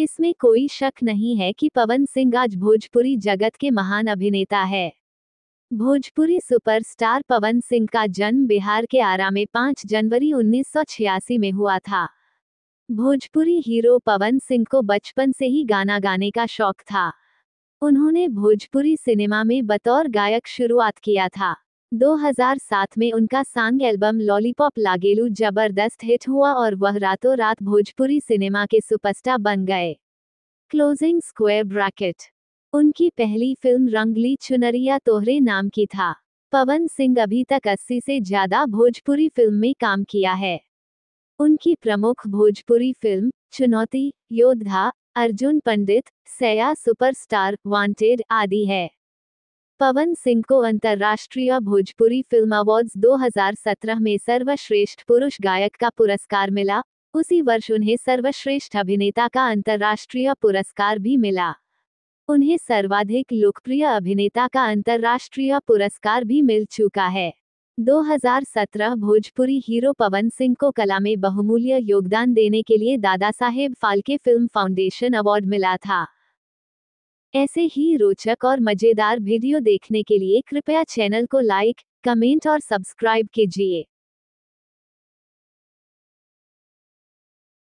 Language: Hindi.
इसमें कोई शक नहीं है कि पवन सिंह आज भोजपुरी जगत के महान अभिनेता है भोजपुरी सुपरस्टार पवन सिंह का जन्म बिहार के आरा में 5 जनवरी उन्नीस में हुआ था भोजपुरी हीरो पवन सिंह को बचपन से ही गाना गाने का शौक था उन्होंने भोजपुरी सिनेमा में बतौर गायक शुरुआत किया था 2007 में उनका सांग एल्बम लॉलीपॉप लागेलू जबरदस्त हिट हुआ और वह रातों रात भोजपुरी सिनेमा के सुपरस्टार बन गए क्लोजिंग स्क्वायर ब्रैकेट उनकी पहली फिल्म रंगली चुनरिया तोहरे नाम की था पवन सिंह अभी तक 80 से ज्यादा भोजपुरी फिल्म में काम किया है उनकी प्रमुख भोजपुरी फिल्म चुनौती योद्धा अर्जुन पंडित सया सुपरस्टार वांटेड आदि है पवन सिंह को अंतर्राष्ट्रीय भोजपुरी फिल्म अवार्ड्स 2017 में सर्वश्रेष्ठ पुरुष गायक का पुरस्कार मिला उसी वर्ष उन्हें सर्वश्रेष्ठ अभिनेता का अंतर्राष्ट्रीय पुरस्कार भी मिला उन्हें सर्वाधिक लोकप्रिय अभिनेता का अंतर्राष्ट्रीय पुरस्कार भी मिल चुका है 2017 भोजपुरी हीरो पवन सिंह को कला में बहुमूल्य योगदान देने के लिए Dadasaheb Phalke film foundation award मिला था ऐसे ही रोचक और मजेदार वीडियो देखने के लिए कृपया चैनल को लाइक कमेंट और सब्सक्राइब कीजिए